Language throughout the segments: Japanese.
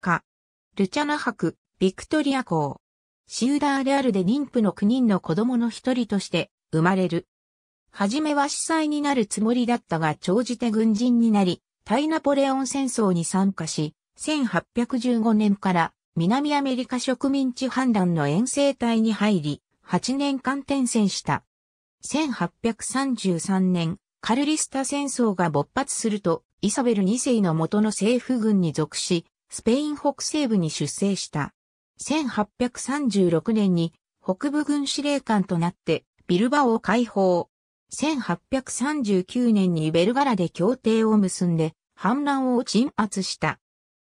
カ、ルチャナ博、ビクトリア公。シウダーレアルで妊婦の9人の子供の一人として生まれる。はじめは司祭になるつもりだったが長じて軍人になり、対ナポレオン戦争に参加し、1815年から南アメリカ植民地判断の遠征隊に入り、8年間転戦した。1833年、カルリスタ戦争が勃発すると、イサベル2世の元の政府軍に属し、スペイン北西部に出征した。1836年に北部軍司令官となってビルバオを解放。1839年にベルガラで協定を結んで反乱を鎮圧した。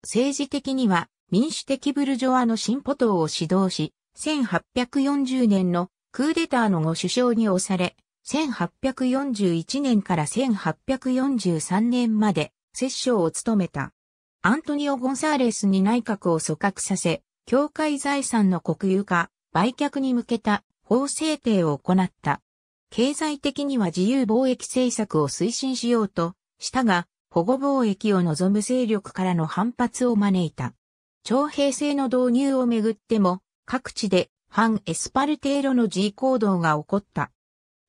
政治的には民主的ブルジョワの進歩党を指導し、1840年のクーデターの後首相に押され、1841年から1843年まで摂政を務めた。アントニオ・ゴンサーレスに内閣を組閣させ、教会財産の国有化、売却に向けた法制定を行った。経済的には自由貿易政策を推進しようとしたが、保護貿易を望む勢力からの反発を招いた。徴兵制の導入をめぐっても、各地で反エスパルテーロの自行動が起こった。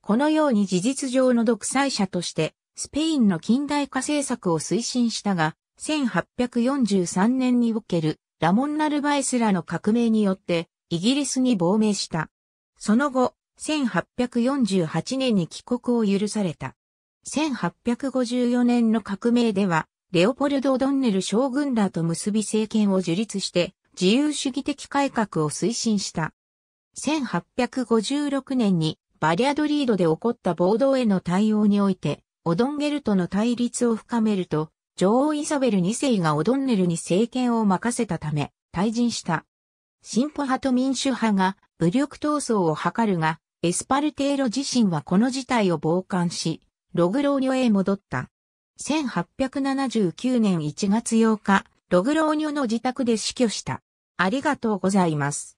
このように事実上の独裁者として、スペインの近代化政策を推進したが、1843年におけるラモン・ナルバエスらの革命によってイギリスに亡命した。その後、1848年に帰国を許された。1854年の革命では、レオポルド・ドンネル将軍らと結び政権を樹立して、自由主義的改革を推進した。1856年にバリアドリードで起こった暴動への対応において、オドンゲルとの対立を深めると、女王イサベル2世がオドンネルに政権を任せたため、退陣した。進歩派と民主派が武力闘争を図るが、エスパルテーロ自身はこの事態を傍観し、ログローニョへ戻った。1879年1月8日、ログローニョの自宅で死去した。ありがとうございます。